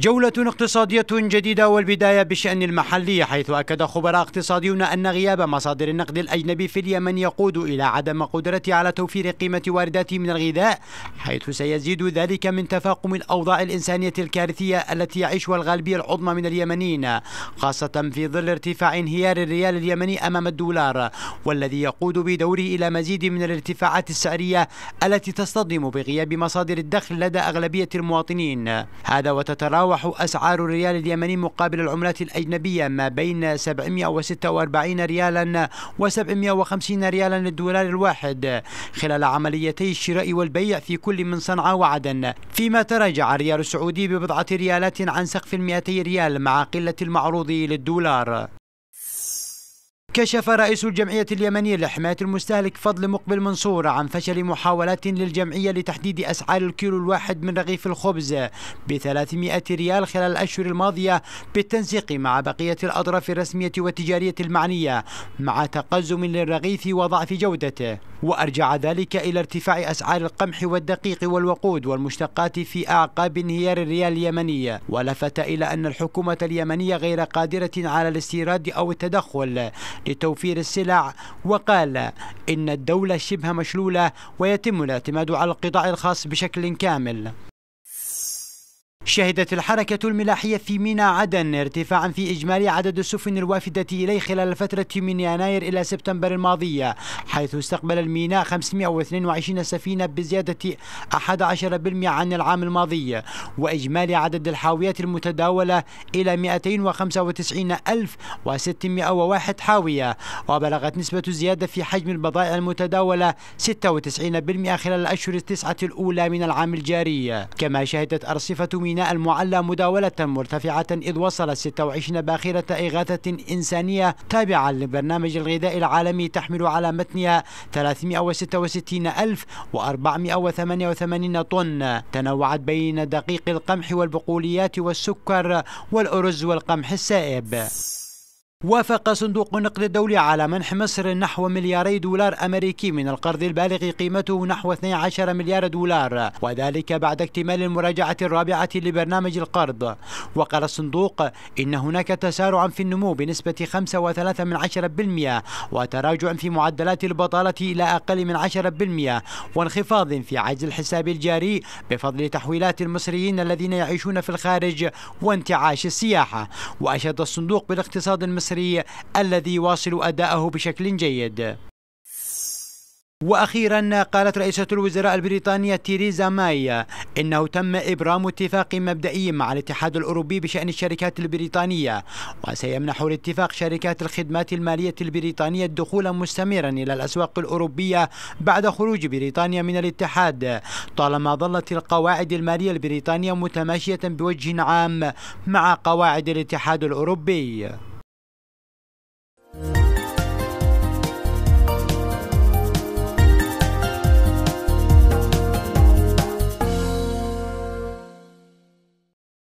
جولة اقتصادية جديدة والبداية بشأن المحلي حيث أكد خبراء اقتصاديون أن غياب مصادر النقد الأجنبي في اليمن يقود إلى عدم قدرته على توفير قيمة وارداته من الغذاء حيث سيزيد ذلك من تفاقم الأوضاع الإنسانية الكارثية التي يعيشها الغالبية العظمى من اليمنيين خاصة في ظل ارتفاع انهيار الريال اليمني أمام الدولار والذي يقود بدوره إلى مزيد من الارتفاعات السعرية التي تصطدم بغياب مصادر الدخل لدى أغلبية المواطنين هذا وتتراوح تتراوح أسعار الريال اليمني مقابل العملات الأجنبية ما بين 746 ريالا و750 ريالا للدولار الواحد خلال عمليتي الشراء والبيع في كل من صنعاء وعدن فيما تراجع الريال السعودي ببضعة ريالات عن سقف 200 ريال مع قلة المعروض للدولار كشف رئيس الجمعية اليمنية لحماية المستهلك فضل مقبل منصور عن فشل محاولات للجمعية لتحديد أسعار الكيلو الواحد من رغيف الخبز ب 300 ريال خلال الأشهر الماضية بالتنسيق مع بقية الأطراف الرسمية والتجارية المعنية مع تقزم للرغيف وضعف جودته وأرجع ذلك إلى ارتفاع أسعار القمح والدقيق والوقود والمشتقات في أعقاب انهيار الريال اليمنية ولفت إلى أن الحكومة اليمنية غير قادرة على الاستيراد أو التدخل لتوفير السلع وقال إن الدولة شبه مشلولة ويتم الاعتماد على القطاع الخاص بشكل كامل شهدت الحركة الملاحية في ميناء عدن ارتفاعا في إجمالي عدد السفن الوافدة إليه خلال الفترة من يناير إلى سبتمبر الماضية حيث استقبل الميناء 522 سفينة بزيادة 11% عن العام الماضي وإجمالي عدد الحاويات المتداولة إلى 295601 حاوية وبلغت نسبة الزيادة في حجم البضائع المتداولة 96% خلال الأشهر التسعة الأولى من العام الجاري كما شهدت أرصفة ميناء المعلى مداولة مرتفعة إذ وصلت 26 باخرة إغاثة إنسانية تابعة لبرنامج الغذاء العالمي تحمل على متنها 366488 طن تنوعت بين دقيق القمح والبقوليات والسكر والأرز والقمح السائب وافق صندوق النقد الدولي على منح مصر نحو ملياري دولار أمريكي من القرض البالغ قيمته نحو 12 مليار دولار وذلك بعد اكتمال المراجعة الرابعة لبرنامج القرض وقال الصندوق إن هناك تسارعا في النمو بنسبة 5.3% وتراجع في معدلات البطالة إلى أقل من 10% وانخفاض في عجز الحساب الجاري بفضل تحويلات المصريين الذين يعيشون في الخارج وانتعاش السياحة وأشاد الصندوق بالاقتصاد المصري المصري الذي يواصل أداءه بشكل جيد واخيرا قالت رئيسه الوزراء البريطانيه تيريزا ماي انه تم ابرام اتفاق مبدئي مع الاتحاد الاوروبي بشان الشركات البريطانيه وسيمنح الاتفاق شركات الخدمات الماليه البريطانيه دخولا مستمرا الى الاسواق الاوروبيه بعد خروج بريطانيا من الاتحاد طالما ظلت القواعد الماليه البريطانيه متماشيه بوجه عام مع قواعد الاتحاد الاوروبي